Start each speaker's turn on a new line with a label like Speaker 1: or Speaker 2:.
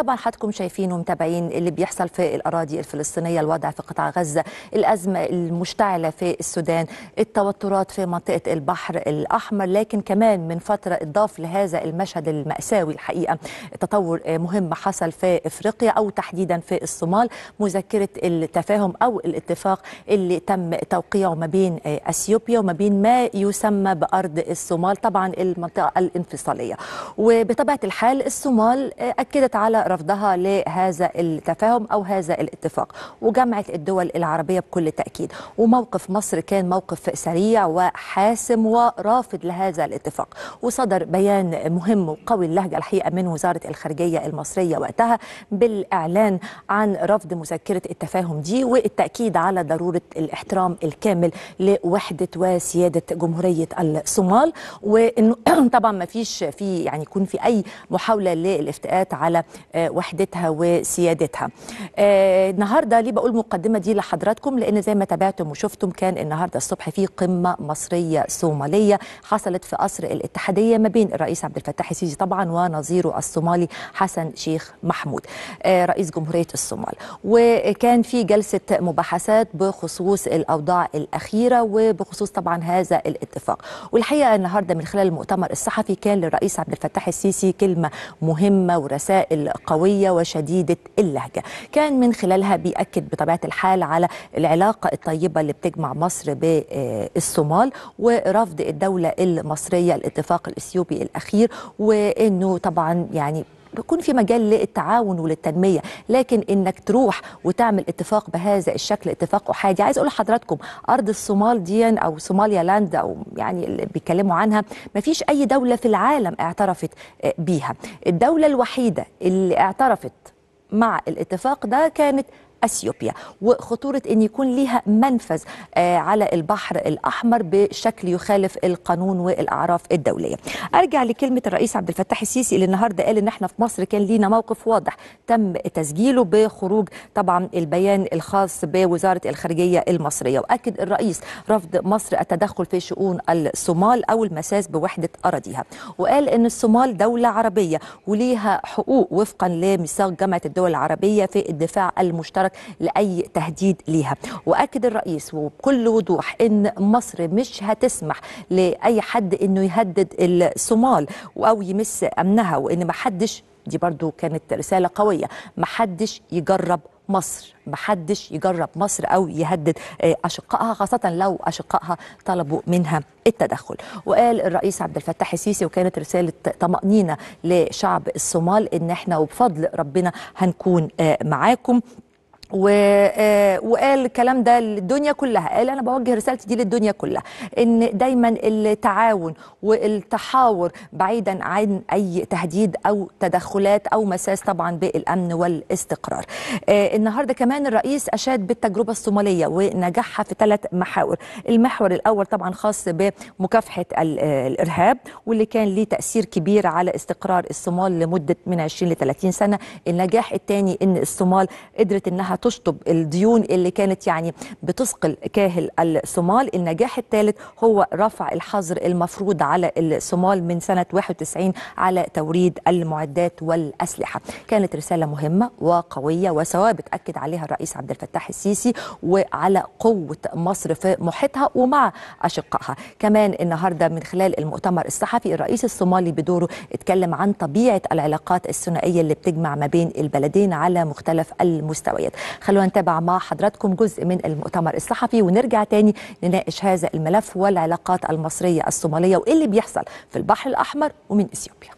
Speaker 1: طبعا حضراتكم شايفين ومتابعين اللي بيحصل في الاراضي الفلسطينيه الوضع في قطاع غزه الازمه المشتعله في السودان التوترات في منطقه البحر الاحمر لكن كمان من فتره اضاف لهذا المشهد الماساوي الحقيقه تطور مهم حصل في افريقيا او تحديدا في الصومال مذكره التفاهم او الاتفاق اللي تم توقيعه ما بين اثيوبيا وما بين ما يسمى بارض الصومال طبعا المنطقه الانفصاليه وبطبيعه الحال الصومال اكدت على رفضها لهذا التفاهم أو هذا الاتفاق وجمعت الدول العربية بكل تأكيد وموقف مصر كان موقف سريع وحاسم ورافض لهذا الاتفاق وصدر بيان مهم وقوي اللهجة الحقيقة من وزارة الخارجية المصرية وقتها بالإعلان عن رفض مذكرة التفاهم دي والتأكيد على ضرورة الاحترام الكامل لوحدة وسيادة جمهورية الصومال وإنه طبعا ما فيش في يعني يكون في أي محاولة للافتئات على آه، وحدتها وسيادتها آه، النهارده ليه بقول المقدمه دي لحضراتكم لان زي ما تابعتم وشفتم كان النهارده الصبح في قمه مصريه صوماليه حصلت في قصر الاتحاديه ما بين الرئيس عبد الفتاح السيسي طبعا ونظيره الصومالي حسن شيخ محمود آه، رئيس جمهوريه الصومال وكان في جلسه مباحثات بخصوص الاوضاع الاخيره وبخصوص طبعا هذا الاتفاق والحقيقه النهارده من خلال المؤتمر الصحفي كان للرئيس عبد الفتاح السيسي كلمه مهمه ورسائل قوية وشديدة اللهجة كان من خلالها بيأكد بطبيعة الحال على العلاقة الطيبة اللي بتجمع مصر بالصومال آه، ورفض الدولة المصرية الاتفاق الإثيوبي الأخير وأنه طبعا يعني بيكون في مجال للتعاون وللتنميه لكن انك تروح وتعمل اتفاق بهذا الشكل اتفاق احادي عايز اقول لحضراتكم ارض الصومال دي او صوماليا لاند او يعني اللي بيتكلموا عنها ما فيش اي دوله في العالم اعترفت آه، بيها الدوله الوحيده اللي اعترفت مع الاتفاق ده كانت اثيوبيا وخطوره ان يكون ليها منفذ آه، على البحر الاحمر بشكل يخالف القانون والاعراف الدوليه. ارجع لكلمه الرئيس عبد الفتاح السيسي اللي النهارده قال ان احنا في مصر كان لينا موقف واضح تم تسجيله بخروج طبعا البيان الخاص بوزاره الخارجيه المصريه واكد الرئيس رفض مصر التدخل في شؤون الصومال او المساس بوحده اراضيها وقال ان الصومال دوله عربيه وليها حقوق وفقا لميثاق جامعه الدول العربيه في الدفاع المشترك لاي تهديد ليها واكد الرئيس وبكل وضوح ان مصر مش هتسمح لاي حد انه يهدد الصومال او يمس امنها وان ما حدش دي برضو كانت رساله قويه ما حدش يجرب مصر محدش يجرب مصر او يهدد آه، اشقائها خاصه لو اشقائها طلبوا منها التدخل وقال الرئيس عبد الفتاح السيسي وكانت رساله طمانينه لشعب الصومال ان احنا وبفضل ربنا هنكون آه، معاكم و... آه، وقال الكلام ده للدنيا كلها قال انا بوجه رسالتي دي للدنيا كلها ان دايما التعاون والتحاور بعيدا عن اي تهديد او تدخلات او مساس طبعا بالامن والاستقرار آه، النهارده كمان الرئيس اشاد بالتجربه الصوماليه ونجاحها في ثلاث محاور المحور الاول طبعا خاص بمكافحه آه، الارهاب واللي كان ليه تاثير كبير على استقرار الصومال لمده من 20 ل 30 سنه النجاح الثاني ان الصومال قدرت انها تشطب الديون اللي كانت يعني بتثقل كاهل الصومال النجاح الثالث هو رفع الحظر المفروض على الصومال من سنه 91 على توريد المعدات والاسلحه كانت رساله مهمه وقويه وثوابت اكد عليها الرئيس عبد الفتاح السيسي وعلى قوه مصر في محيطها ومع اشقائها كمان النهارده من خلال المؤتمر الصحفي الرئيس الصومالي بدوره اتكلم عن طبيعه العلاقات الثنائيه اللي بتجمع ما بين البلدين على مختلف المستويات خلونا نتابع مع حضراتكم جزء من المؤتمر الصحفي ونرجع تاني نناقش هذا الملف والعلاقات المصرية الصومالية وإيه اللي بيحصل في البحر الأحمر ومن إثيوبيا